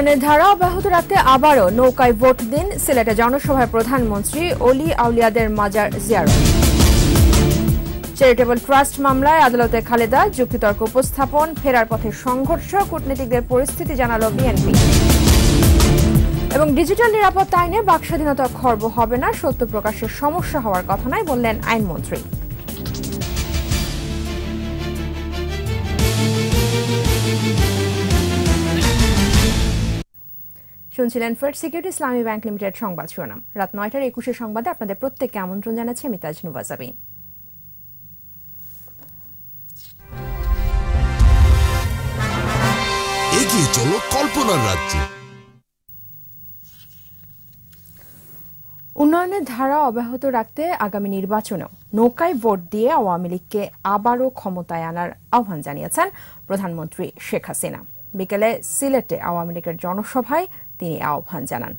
উন্নয়নের ধারা অব্যাহত রাখতে আবারও নৌকায় ভোট দিন সিলেটে জনসভায় প্রধানমন্ত্রী অলি আউলিয়াদের মাজার জিয়ারত চ্যারিটেবল ট্রাস্ট মামলায় আদালতে খালেদা যুক্তিতর্ক উপস্থাপন ফেরার পথে সংঘর্ষ কূটনীতিকদের পরিস্থিতি জানালো বিএনপি এবং ডিজিটাল নিরাপত্তা আইনে বাক স্বাধীনতা খর্ব হবে না সত্য প্রকাশের সমস্যা হওয়ার কথা নয় বললেন আইনমন্ত্রী শুনছিলেন ফ্রেড সিকিউরিটি ইসলামী ব্যাংক লিমিটেড সংবাদ শিরোনাম রাত নয়টার একুশে সংবাদে আপনাদের প্রত্যেককে আমন্ত্রণ জানাচ্ছে মিতাজ নুবাজাবিন এগিয়ে চলো কল্পনার রাজ্যে উন্নয়নের ধারা অব্যাহত রাখতে আগামী নির্বাচনে নৌকায় ভোট দিয়ে আওয়ামী লীগকে আবারও ক্ষমতায় আনার আহ্বান জানিয়েছেন প্রধানমন্ত্রী শেখ হাসিনা বিকেলে সিলেটে আওয়ামী লীগের জনসভায় তিনি আহ্বান জানান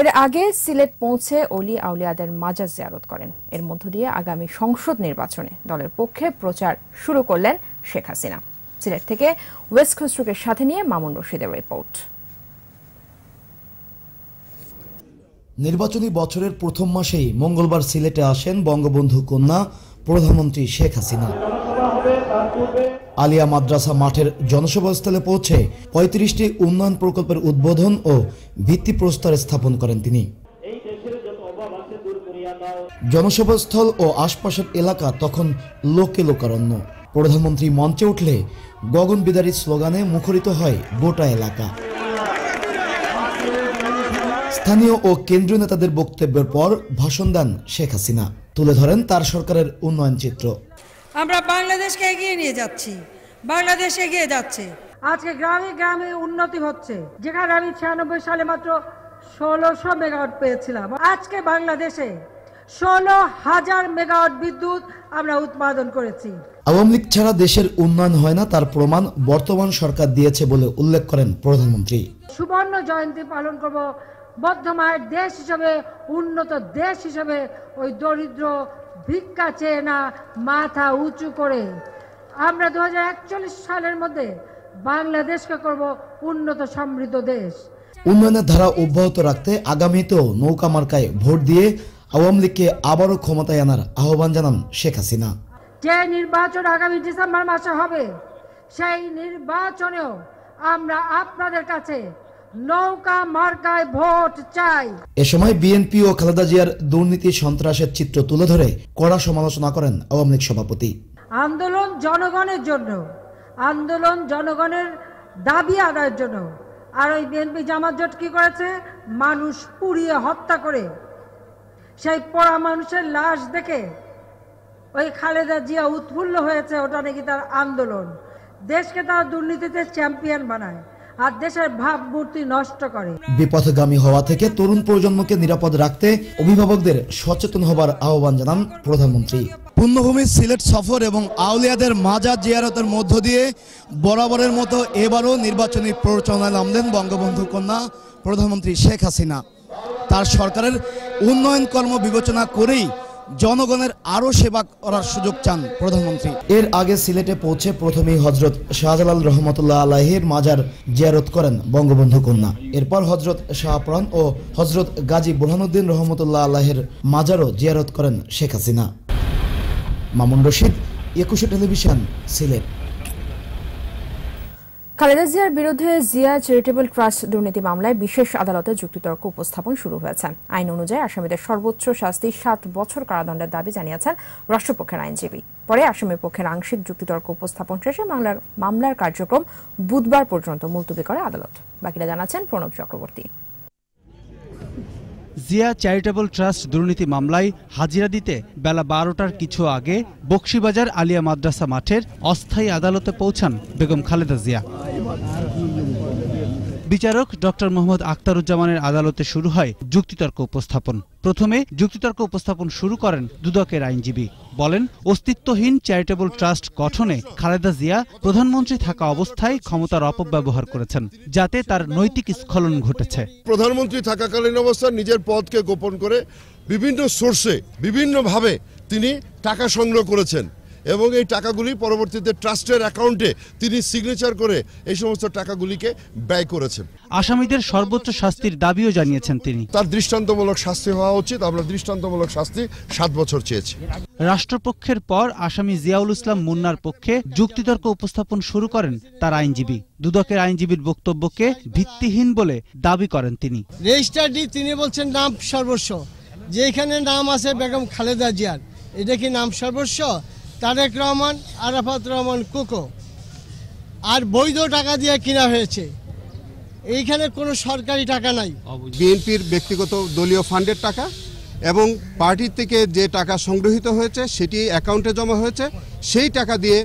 এর আগে সিলেট পৌঁছে অলি আউলিয়াদের মাজার জিয়ারত করেন এর মধ্য দিয়ে আগামী সংসদ নির্বাচনে দলের পক্ষে প্রচার শুরু করলেন শেখ হাসিনা সিলেট থেকে ওয়েস্ট খসরুকে সাথে নিয়ে মামুন রশিদের রিপোর্ট নির্বাচনী বছরের প্রথম মাসেই মঙ্গলবার সিলেটে আসেন বঙ্গবন্ধু কন্যা প্রধানমন্ত্রী শেখ হাসিনা আলিয়া মাদ্রাসা মাঠের জনসভাস্থলে পৌঁছে পঁয়ত্রিশটি উন্নয়ন প্রকল্পের উদ্বোধন ও ভিত্তিপ্রস্তর স্থাপন করেন তিনি জনসভাস্থল ও আশপাশের এলাকা তখন লোকে লোকারণ্য প্রধানমন্ত্রী মঞ্চে উঠলে গগন বিদারী স্লোগানে মুখরিত হয় গোটা এলাকা স্থানীয় ও কেন্দ্রীয় নেতাদের বক্তব্যের পর ভাষণ দেন শেখ হাসিনা তুলে ধরেন তার সরকারের উন্নয়ন চিত্র আমরা বাংলাদেশকে এগিয়ে নিয়ে যাচ্ছি বাংলাদেশ এগিয়ে যাচ্ছে আজকে গ্রামে গ্রামে উন্নতি হচ্ছে যেখানে আমি ছিয়ানব্বই সালে মাত্র ষোলোশো মেগাওয়াট পেয়েছিলাম আজকে বাংলাদেশে ষোলো হাজার মেগাওয়াট বিদ্যুৎ আমরা উৎপাদন করেছি আওয়ামী লীগ ছাড়া দেশের উন্নয়ন হয় না তার প্রমাণ বর্তমান সরকার দিয়েছে বলে উল্লেখ করেন প্রধানমন্ত্রী সুবর্ণ জয়ন্তী পালন করব বদ্ধমায়ের দেশ হিসেবে উন্নত দেশ হিসেবে ওই দরিদ্র ভিক্ষা চেয়ে না মাথা উঁচু করে আমরা দু সালের মধ্যে বাংলাদেশকে করব উন্নত সমৃদ্ধ দেশ উন্নয়নের ধারা অব্যাহত রাখতে আগামীতেও নৌকা মার্কায় ভোট দিয়ে আওয়ামী লীগকে আবারও ক্ষমতায় আনার আহ্বান জানান শেখ হাসিনা যে নির্বাচন আগামী ডিসেম্বর মাসে হবে সেই নির্বাচনেও আমরা আপনাদের কাছে নৌকা মার্কায় ভোট চাই এ সময় বিএনপি ও খালেদা জিয়ার দুর্নীতি সন্ত্রাসের চিত্র তুলে ধরে কড়া সমালোচনা করেন আওয়ামী লীগ সভাপতি আন্দোলন জনগণের জন্য আন্দোলন জনগণের দাবি আদায়ের জন্য আর ওই বিএনপি জামাত জোট কি করেছে মানুষ পুড়িয়ে হত্যা করে সেই পড়া মানুষের লাশ দেখে ওই খালেদা জিয়া উৎফুল্ল হয়েছে ওটা নাকি তার আন্দোলন দেশকে তার দুর্নীতিতে চ্যাম্পিয়ন বানায় আর দেশের ভাবমূর্তি নষ্ট করে বিপথগামী হওয়া থেকে তরুণ প্রজন্মকে নিরাপদ রাখতে অভিভাবকদের সচেতন হবার আহ্বান জানান প্রধানমন্ত্রী পূর্ণভূমি সিলেট সফর এবং আউলিয়াদের মাজার জিয়ারতের মধ্য দিয়ে বরাবরের মতো এবারও নির্বাচনী প্ররোচনায় নামলেন বঙ্গবন্ধু কন্যা প্রধানমন্ত্রী শেখ হাসিনা তার সরকারের উন্নয়ন কর্ম বিবেচনা করেই জনগণের আরও সেবা করার সুযোগ চান প্রধানমন্ত্রী এর আগে সিলেটে পৌঁছে প্রথমেই হজরত শাহজালাল রহমতুল্লাহ আলাহের মাজার জিয়ারত করেন বঙ্গবন্ধু কন্যা এরপর হজরত শাহপ্রাণ ও হজরত গাজী বুরহানুদ্দিন রহমতুল্লাহ আলাহের মাজারও জিয়ারত করেন শেখ হাসিনা মামুন রশিদ একুশে টেলিভিশন সিলেট খালেদা জিয়ার বিরুদ্ধে জিয়া চ্যারিটেবল ট্রাস্ট দুর্নীতি মামলায় বিশেষ আদালতে যুক্তিতর্ক উপস্থাপন শুরু হয়েছে আইন অনুযায়ী আসামিদের সর্বোচ্চ শাস্তি সাত বছর কারাদণ্ডের দাবি জানিয়েছেন রাষ্ট্রপক্ষের আইনজীবী পরে আসামের পক্ষের আংশিক যুক্তিতর্ক উপস্থাপন শেষে মামলার মামলার কার্যক্রম বুধবার পর্যন্ত মুলতুবি করে আদালত বাকিরা জানাচ্ছেন প্রণব চক্রবর্তী জিয়া চ্যারিটেবল ট্রাস্ট দুর্নীতি মামলায় হাজিরা দিতে বেলা বারোটার কিছু আগে বকশিবাজার আলিয়া মাদ্রাসা মাঠের অস্থায়ী আদালতে পৌঁছান বেগম খালেদা জিয়া বিচারক ডক্টর মোহাম্মদ আখতারুজ্জামানের আদালতে শুরু হয় যুক্তিতর্ক উপস্থাপন প্রথমে যুক্তিতর্ক উপস্থাপন শুরু করেন দুদকের আইনজীবী বলেন অস্তিত্বহীন চ্যারিটেবল ট্রাস্ট গঠনে খালেদা জিয়া প্রধানমন্ত্রী থাকা অবস্থায় ক্ষমতার অপব্যবহার করেছেন যাতে তার নৈতিক স্খলন ঘটেছে প্রধানমন্ত্রী থাকাকালীন অবস্থা নিজের পদকে গোপন করে বিভিন্ন সোর্সে বিভিন্নভাবে তিনি টাকা সংগ্রহ করেছেন এবং এই টাকাগুলি পরবর্তীতে ট্রাস্টের অ্যাকাউন্টে তিনি সিগনেচার করে এই সমস্ত টাকাগুলিকে ব্যয় করেছেন আসামিদের সর্বোচ্চ শাস্তির দাবিও জানিয়েছেন তিনি তার দৃষ্টান্তমূলক শাস্তি হওয়া উচিত আমরা দৃষ্টান্তমূলক শাস্তি সাত বছর চেয়েছি রাষ্ট্রপক্ষের পর আসামি জিয়াউল ইসলাম মুন্নার পক্ষে যুক্তিতর্ক উপস্থাপন শুরু করেন তার আইনজীবী দুদকের আইনজীবীর বক্তব্যকে ভিত্তিহীন বলে দাবি করেন তিনি রেজিস্ট্রারটি তিনি বলছেন নাম সর্বস্ব যেখানে নাম আছে বেগম খালেদা জিয়ার এটা কি নাম সর্বস্ব তারেক রহমান আরাফাত রহমান কোকো আর বৈধ টাকা দিয়ে কিনা হয়েছে এইখানে কোনো সরকারি টাকা নাই বিএনপির ব্যক্তিগত দলীয় ফান্ডের টাকা এবং পার্টির থেকে যে টাকা সংগ্রহিত হয়েছে সেটি অ্যাকাউন্টে জমা হয়েছে সেই টাকা দিয়ে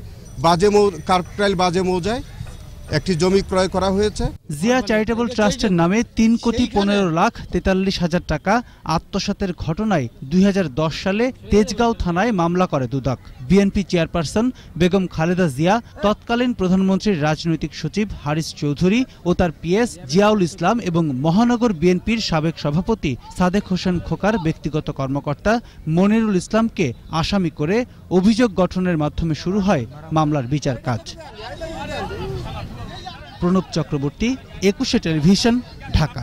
বাজে মৌ কার্পটাইল বাজে মৌজায় একটি জমি ক্রয় করা হয়েছে জিয়া চ্যারিটেবল ট্রাস্টের নামে তিন কোটি পনেরো লাখ তেতাল্লিশ হাজার টাকা আত্মসাতের ঘটনায় দুই সালে তেজগাঁও থানায় মামলা করে দুদক বিএনপি চেয়ারপারসন বেগম খালেদা জিয়া তৎকালীন প্রধানমন্ত্রীর রাজনৈতিক সচিব হারিস চৌধুরী ও তার পিএস জিয়াউল ইসলাম এবং মহানগর বিএনপির সাবেক সভাপতি সাদেক হোসেন খোকার ব্যক্তিগত কর্মকর্তা মনিরুল ইসলামকে আসামি করে অভিযোগ গঠনের মাধ্যমে শুরু হয় মামলার বিচার কাজ প্রণব চক্রবর্তী একুশে টেলিভিশন ঢাকা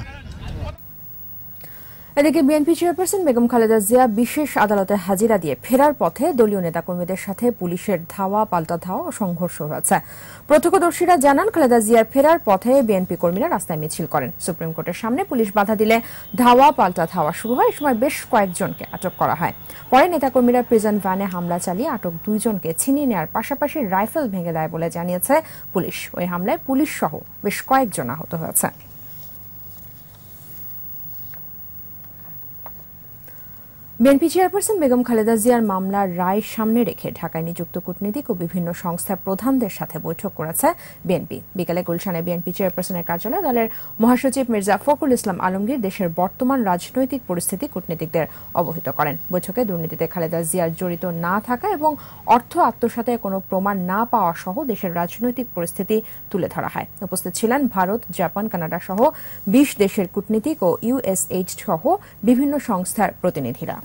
এদিকে বিএনপি চেয়ারপারসন বেগম খালেদা জিয়া বিশেষ আদালতে হাজিরা দিয়ে ফেরার পথে দলীয় নেতাকর্মীদের সাথে পুলিশের ধাওয়া পাল্টা ধাওয়া ও সংঘর্ষ হয়েছে প্রত্যক্ষদর্শীরা জানান খালেদা জিয়ার ফেরার পথে বিএনপি কর্মীরা রাস্তায় মিছিল করেন সুপ্রিম কোর্টের সামনে পুলিশ বাধা দিলে ধাওয়া পাল্টা ধাওয়া শুরু হয় এ সময় বেশ কয়েকজনকে আটক করা হয় পরে নেতাকর্মীরা প্রিজন ভ্যানে হামলা চালিয়ে আটক দুইজনকে ছিনিয়ে নেওয়ার পাশাপাশি রাইফেল ভেঙে দেয় বলে জানিয়েছে পুলিশ ওই হামলায় পুলিশ সহ বেশ কয়েকজন আহত হয়েছে বিএনপি চেয়ারপারসন বেগম খালেদা জিয়ার মামলার রায় সামনে রেখে ঢাকায় নিযুক্ত কূটনীতিক ও বিভিন্ন সংস্থার প্রধানদের সাথে বৈঠক করেছে বিএনপি বিকালে গুলশানে বিএনপি চেয়ারপারসনের কার্যালয়ে দলের মহাসচিব মির্জা ফখরুল ইসলাম আলমগীর দেশের বর্তমান রাজনৈতিক পরিস্থিতি কূটনীতিকদের অবহিত করেন বৈঠকে দুর্নীতিতে খালেদা জিয়ার জড়িত না থাকা এবং অর্থ আত্মসাতে কোনো প্রমাণ না পাওয়া সহ দেশের রাজনৈতিক পরিস্থিতি তুলে ধরা হয় উপস্থিত ছিলেন ভারত জাপান কানাডা সহ বিশ দেশের কূটনীতিক ও ইউএসএইচ সহ বিভিন্ন সংস্থার প্রতিনিধিরা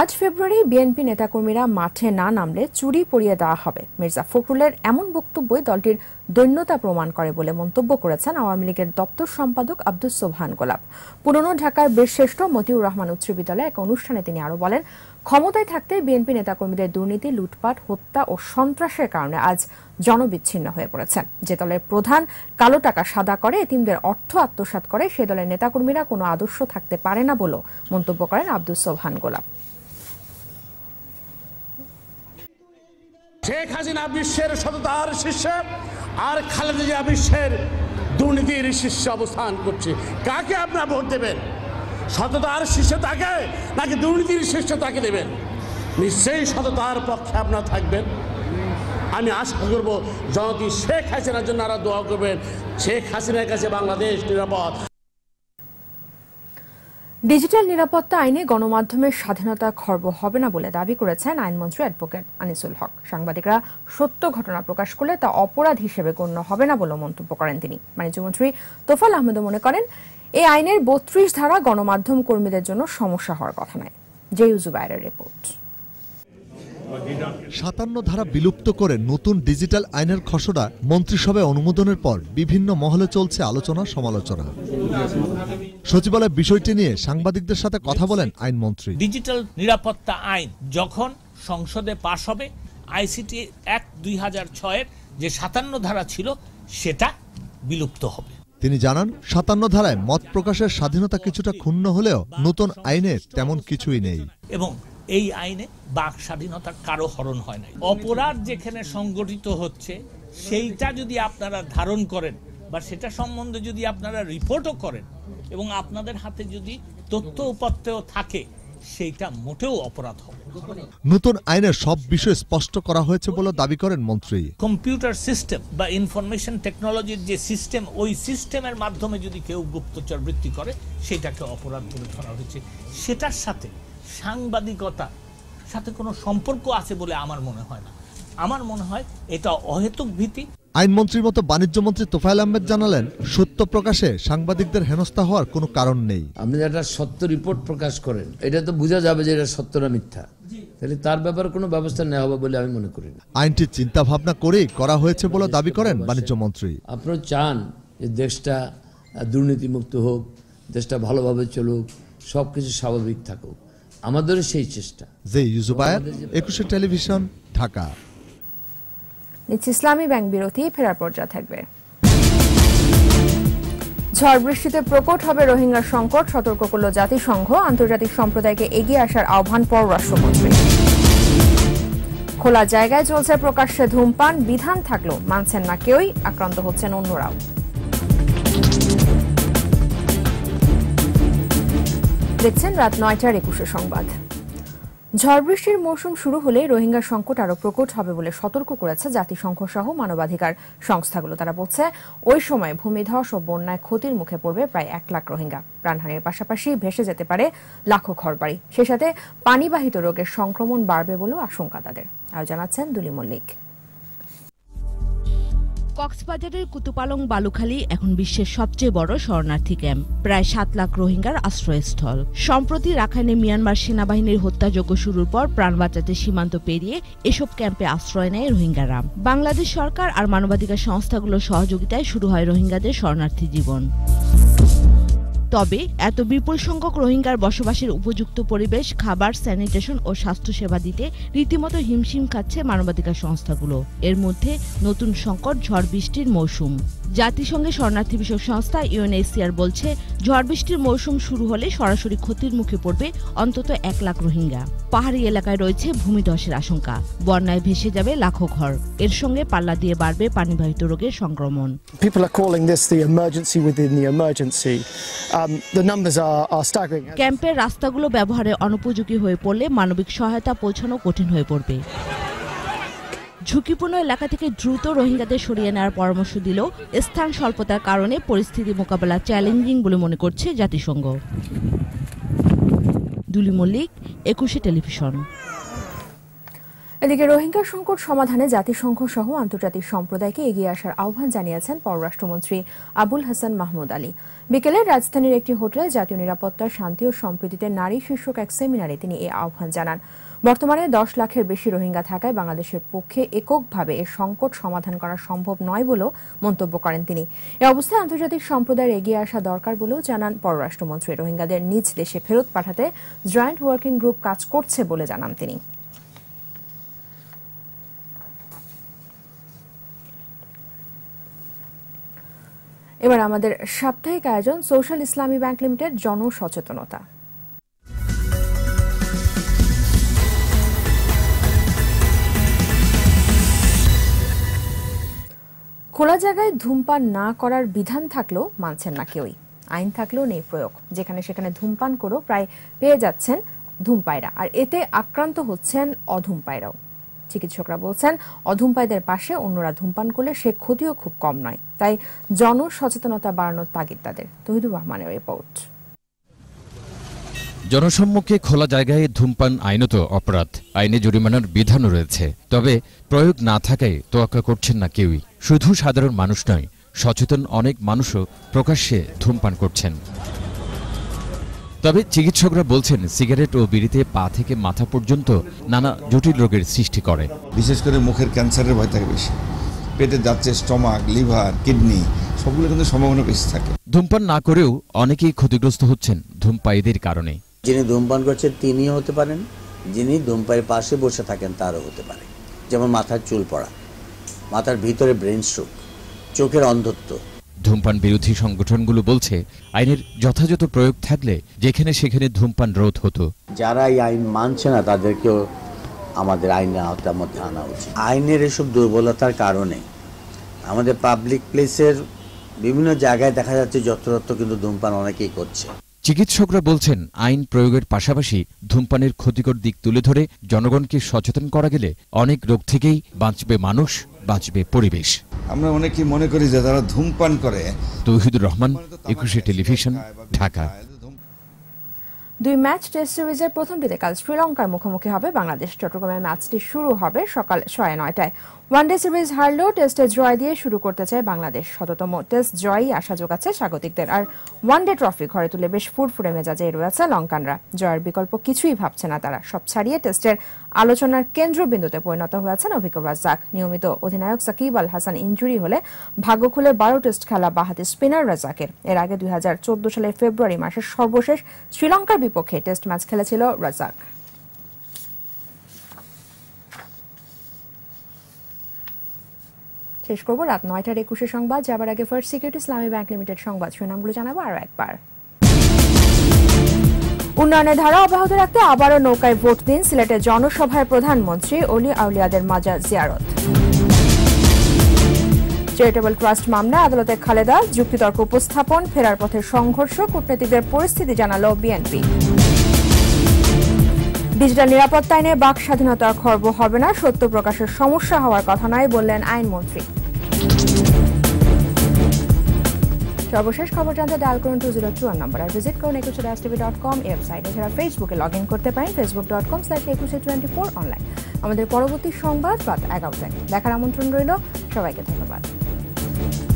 আজ ফেব্রুয়ারি বিএনপি নেতাকর্মীরা মাঠে না নামলে চুরি পড়িয়ে দেওয়া হবে মির্জা ফখরুলের এমন বক্তব্যই দলটির দৈন্যতা প্রমাণ করে বলে মন্তব্য করেছেন আওয়ামী লীগের দপ্তর সম্পাদক আব্দুস সোবহান গোলাপ পুরনো ঢাকার বীরশ্রেষ্ঠ মতিউর রহমান উচ্চ বিদ্যালয়ে এক অনুষ্ঠানে তিনি আরও বলেন ক্ষমতায় থাকতে বিএনপি নেতাকর্মীদের দুর্নীতি লুটপাট হত্যা ও সন্ত্রাসের কারণে আজ জনবিচ্ছিন্ন হয়ে পড়েছেন যে দলের প্রধান কালো টাকা সাদা করে এতিমদের অর্থ আত্মসাত করে সে দলের নেতাকর্মীরা কোনো আদর্শ থাকতে পারে না বলেও মন্তব্য করেন আব্দুল সোবহান গোলাপ শেখ হাসিনা বিশ্বের সততার শীর্ষে আর খালেদা বিশ্বের দুর্নীতির শীর্ষে অবস্থান করছে কাকে আপনারা ভোট দেবেন সততার শীর্ষে তাকে নাকি দুর্নীতির শীর্ষে তাকে দেবেন নিশ্চয়ই সততার পক্ষে আপনারা থাকবেন আমি আশা করব জনতি শেখ হাসিনার জন্য আরো দোয়া করবেন শেখ হাসিনার কাছে বাংলাদেশ নিরাপদ ডিজিটাল নিরাপত্তা আইনে গণমাধ্যমের স্বাধীনতা খর্ব হবে না বলে দাবি করেছেন আইনমন্ত্রী অ্যাডভোকেট আনিসুল হক সাংবাদিকরা সত্য ঘটনা প্রকাশ করলে তা অপরাধ হিসেবে গণ্য হবে না বলে মন্তব্য করেন তিনি বাণিজ্যমন্ত্রী তোফাল আহমেদও মনে করেন এই আইনের বত্রিশ ধারা গণমাধ্যম কর্মীদের জন্য সমস্যা হওয়ার কথা নয় জেইউজুবাইরের রিপোর্ট সাতান্ন ধারা বিলুপ্ত করে নতুন ডিজিটাল আইনের খসড়া মন্ত্রিসভায় অনুমোদনের পর বিভিন্ন মহলে চলছে আলোচনা সমালোচনা সচিবালয় বিষয়টি নিয়ে সাংবাদিকদের সাথে কথা বলেন আইনমন্ত্রী ডিজিটাল নিরাপত্তা আইন যখন সংসদে পাশ হবে আইসিটি এক দুই হাজার ছয়ের যে সাতান্ন ধারা ছিল সেটা বিলুপ্ত হবে তিনি জানান সাতান্ন ধারায় মত প্রকাশের স্বাধীনতা কিছুটা ক্ষুণ্ণ হলেও নতুন আইনে তেমন কিছুই নেই এবং এই আইনে বাক স্বাধীনতার কারো হরণ হয় নাই অপরাধ যেখানে সংগঠিত হচ্ছে সেইটা যদি আপনারা ধারণ করেন বা সেটা সম্বন্ধে যদি আপনারা রিপোর্টও করেন এবং আপনাদের হাতে যদি তথ্য উপাত্তেও থাকে সেইটা মোটেও অপরাধ হবে নতুন আইনে সব বিষয় স্পষ্ট করা হয়েছে বলে দাবি করেন মন্ত্রী কম্পিউটার সিস্টেম বা ইনফরমেশন টেকনোলজির যে সিস্টেম ওই সিস্টেমের মাধ্যমে যদি কেউ গুপ্তচর বৃত্তি করে সেটাকে অপরাধ বলে ধরা হয়েছে সেটার সাথে সাংবাদিকতা সাথে কোনো সম্পর্ক আছে বলে আমার মনে হয় না আমার মনে হয় এটা অহেতুক ভীতি আইনমন্ত্রীর মতো বাণিজ্য মন্ত্রী তোফায়ল আহমেদ জানালেন সত্য প্রকাশে সাংবাদিকদের হেনস্থা হওয়ার কোনো কারণ নেই আপনি একটা সত্য রিপোর্ট প্রকাশ করেন এটা তো বোঝা যাবে যে এটা সত্য না মিথ্যা তাহলে তার ব্যাপারে কোনো ব্যবস্থা নেওয়া হবে বলে আমি মনে করি না আইনটির চিন্তা ভাবনা করেই করা হয়েছে বলে দাবি করেন বাণিজ্য মন্ত্রী আপনারা চান যে দেশটা দুর্নীতিমুক্ত হোক দেশটা ভালোভাবে চলুক সব কিছু স্বাভাবিক থাকুক আমাদের সেই চেষ্টা যে ইউজুবায়ের একুশে টেলিভিশন ঢাকা নিচ্ছে ইসলামী ব্যাংক বিরতি ফেরার পর্যা থাকবে ঝড় বৃষ্টিতে প্রকট হবে রোহিঙ্গা সংকট সতর্ক করল জাতিসংঘ আন্তর্জাতিক সম্প্রদায়কে এগিয়ে আসার আহ্বান পররাষ্ট্রমন্ত্রী খোলা জায়গায় চলছে প্রকাশ্যে ধূমপান বিধান থাকলেও মানছেন না কেউই আক্রান্ত হচ্ছেন অন্যরাও দেখছেন রাত নয়টার একুশে সংবাদ ঝড় বৃষ্টির মৌসুম শুরু হলে রোহিঙ্গা সংকট আরও প্রকট হবে বলে সতর্ক করেছে জাতিসংঘ সহ মানবাধিকার সংস্থাগুলো তারা বলছে ওই সময় ভূমিধস ও বন্যায় ক্ষতির মুখে পড়বে প্রায় এক লাখ রোহিঙ্গা প্রাণহানির পাশাপাশি ভেসে যেতে পারে লাখো ঘরবাড়ি সে সাথে পানিবাহিত রোগের সংক্রমণ বাড়বে বলেও আশঙ্কা তাদের আর জানাচ্ছেন দুলি মল্লিক কক্সবাজারের কুতুপালং বালুখালী এখন বিশ্বের সবচেয়ে বড় শরণার্থী ক্যাম্প প্রায় সাত লাখ রোহিঙ্গার আশ্রয়স্থল সম্প্রতি রাখাইনে মিয়ানমার সেনাবাহিনীর হত্যাযজ্ঞ শুরুর পর প্রাণ বাঁচাতে সীমান্ত পেরিয়ে এসব ক্যাম্পে আশ্রয় নেয় রোহিঙ্গারা বাংলাদেশ সরকার আর মানবাধিকার সংস্থাগুলোর সহযোগিতায় শুরু হয় রোহিঙ্গাদের শরণার্থী জীবন তবে এত বিপুল সংখ্যক রোহিঙ্গার বসবাসের উপযুক্ত পরিবেশ খাবার স্যানিটেশন ও স্বাস্থ্যসেবা দিতে রীতিমতো হিমশিম খাচ্ছে মানবাধিকার সংস্থাগুলো এর মধ্যে নতুন সংকট ঝড় বৃষ্টির মৌসুম জাতিসংঘের শরণার্থী বিষয়ক সংস্থা ইউএনএসিআর বলছে ঝড় বৃষ্টির মৌসুম শুরু হলে সরাসরি ক্ষতির মুখে পড়বে অন্তত এক লাখ রোহিঙ্গা পাহাড়ি এলাকায় রয়েছে ভূমিধসের আশঙ্কা বন্যায় ভেসে যাবে লাখো ঘর এর সঙ্গে পাল্লা দিয়ে বাড়বে পানিবাহিত রোগের সংক্রমণ um, ক্যাম্পের রাস্তাগুলো ব্যবহারে অনুপযোগী হয়ে পড়লে মানবিক সহায়তা পৌঁছানো কঠিন হয়ে পড়বে ঝুঁকিপূর্ণ এলাকা থেকে দ্রুত রোহিঙ্গাদের সরিয়ে নেওয়ার পরামর্শ দিল স্থান স্বল্পতার কারণে পরিস্থিতি মোকাবেলা চ্যালেঞ্জিং বলে মনে করছে জাতিসংঘ দুলি মল্লিক একুশে টেলিভিশন এদিকে রোহিঙ্গা সংকট সমাধানে জাতিসংঘ সহ আন্তর্জাতিক সম্প্রদায়কে এগিয়ে আসার আহ্বান জানিয়েছেন পররাষ্ট্রমন্ত্রী আবুল হাসান মাহমুদ আলী বিকেলে রাজধানীর একটি হোটেলে জাতীয় নিরাপত্তা শান্তি ও সম্প্রীতিতে নারী শীর্ষক এক সেমিনারে তিনি এই আহ্বান জানান বর্তমানে দশ লাখের বেশি রোহিঙ্গা থাকায় বাংলাদেশের পক্ষে এককভাবে এ সংকট সমাধান করা সম্ভব নয় বলেও মন্তব্য করেন তিনি এ অবস্থায় আন্তর্জাতিক সম্প্রদায়ের এগিয়ে আসা দরকার বলেও জানান পররাষ্ট্রমন্ত্রী রোহিঙ্গাদের নিজ দেশে ফেরত পাঠাতে জয়েন্ট ওয়ার্কিং গ্রুপ কাজ করছে বলে জানান তিনি এবার আমাদের সাপ্তাহিক আয়োজন সোশ্যাল ইসলামী ব্যাংক লিমিটেড জনসচেতনতা খোলা জায়গায় ধূমপান না করার বিধান থাকলেও মানছেন না কেউই আইন থাকলেও নেই প্রয়োগ যেখানে সেখানে ধূমপান করেও প্রায় পেয়ে যাচ্ছেন ধূমপায়রা আর এতে আক্রান্ত হচ্ছেন অধূমপায়রাও চিকিৎসকরা বলছেন অধূমপায়দের পাশে অন্যরা ধূমপান করলে সে ক্ষতিও খুব কম নয় তাই জনসচেতনতা বাড়ানোর তাগিদ তাদের তহিদুর রহমানের রিপোর্ট জনসম্মুখে খোলা জায়গায় ধূমপান আইনত অপরাধ আইনে জরিমানার বিধানও রয়েছে তবে প্রয়োগ না থাকায় তোয়াক্কা করছেন না কেউই শুধু সাধারণ মানুষ নয় সচেতন অনেক মানুষও প্রকাশ্যে ধূমপান করছেন তবে চিকিৎসকরা বলছেন সিগারেট ও বিড়িতে পা থেকে মাথা পর্যন্ত নানা জটিল রোগের সৃষ্টি করে বিশেষ করে মুখের ক্যান্সারের ভয় থাকে বেশি পেটে যাচ্ছে স্টমাক লিভার কিডনি সবগুলো কিন্তু সম্ভাবনা বেশি থাকে ধূমপান না করেও অনেকেই ক্ষতিগ্রস্ত হচ্ছেন ধূমপায়ীদের কারণে যিনি ধূমপান করছেন তিনিও হতে পারেন যিনি ধূমপানের পাশে বসে থাকেন তারও হতে পারে যেমন মাথার চুল পড়া মাথার ভিতরে ব্রেন স্ট্রোক চোখের অন্ধত্ব ধূমপান বিরোধী সংগঠনগুলো বলছে আইনের যথাযথ প্রয়োগ থাকলে যেখানে সেখানে ধূমপান রোধ হতো যারা এই আইন মানছে না তাদেরকেও আমাদের আইনের আওতার মধ্যে আনা উচিত আইনের এসব দুর্বলতার কারণে আমাদের পাবলিক প্লেসের বিভিন্ন জায়গায় দেখা যাচ্ছে যত্রতত্র কিন্তু ধূমপান অনেকেই করছে চিকিৎসকরা বলছেন আইন প্রয়োগের পাশাপাশি ধূমপানের ক্ষতিকর দিক তুলে ধরে জনগণকে সচেতন করা গেলে অনেক রোগ থেকেই বাঁচবে মানুষ বাঁচবে পরিবেশ আমরা অনেকে মনে করি যে তারা ধূমপান করে তৌহিদুর রহমান একুশে টেলিভিশন ঢাকা দুই ম্যাচ টেস্ট সিরিজের প্রথমটিতে কাল শ্রীলঙ্কার মুখোমুখি হবে বাংলাদেশ চট্টগ্রামের ম্যাচটি শুরু হবে সকাল ছয় নয়টায় ওয়ানডে সিরিজ হারলেও টেস্টে জয় দিয়ে শুরু করতে চায় বাংলাদেশ শততম টেস্ট জয়ই আশা যোগাচ্ছে স্বাগতিকদের আর ওয়ানডে ট্রফি ঘরে তুলে বেশ ফুরফুরে মেজাজে রয়েছে লঙ্কানরা জয়ের বিকল্প কিছুই ভাবছে না তারা সব ছাড়িয়ে টেস্টের আলোচনার কেন্দ্রবিন্দুতে পরিণত হয়েছেন অভিজ্ঞ রাজ্জাক নিয়মিত অধিনায়ক সাকিব আল হাসান ইঞ্জুরি হলে ভাগ্য খুলে বারো টেস্ট খেলা বাহাতি স্পিনার রাজাকের এর আগে দুই সালের ফেব্রুয়ারি মাসের সর্বশেষ শ্রীলঙ্কার বিপক্ষে টেস্ট ম্যাচ খেলেছিল রাজাক শেষ করব রাত নয়টার একুশে সংবাদ যাবার আগে first security Islami bank limited সংবাদ শিরোনামগুলো জানাবো আরো একবার উন্নয়নের ধারা অব্যাহত রাখতে আবারও নৌকায় ভোট দিন সিলেটের জনসভায় প্রধানমন্ত্রী অলি আউলিয়াদের মাজার জিয়ারত চ্যারিটেবল ট্রাস্ট মামলা আদালতে খালেদা যুক্তিতর্ক উপস্থাপন ফেরার পথে সংঘর্ষ কূটনীতিকদের পরিস্থিতি জানালো বিএনপি ডিজিটাল নিরাপত্তা আইনে বাক স্বাধীনতার খর্ব হবে না সত্য প্রকাশের সমস্যা হওয়ার কথা নয় বললেন আইনমন্ত্রী সর্বশেষ খবর জানতে ডায়াল করুন টু জিরো ওয়ান নম্বর আর ভিজিট করুন একুশে ডাস টিভি ডট কম ওয়েবসাইট এছাড়া ফেসবুকে লগ ইন করতে পারেন Facebook dot com slash Ekushey twenty four online আমাদের পরবর্তী সংবাদ রাত এগারোটায় দেখার আমন্ত্রণ রইল সবাইকে ধন্যবাদ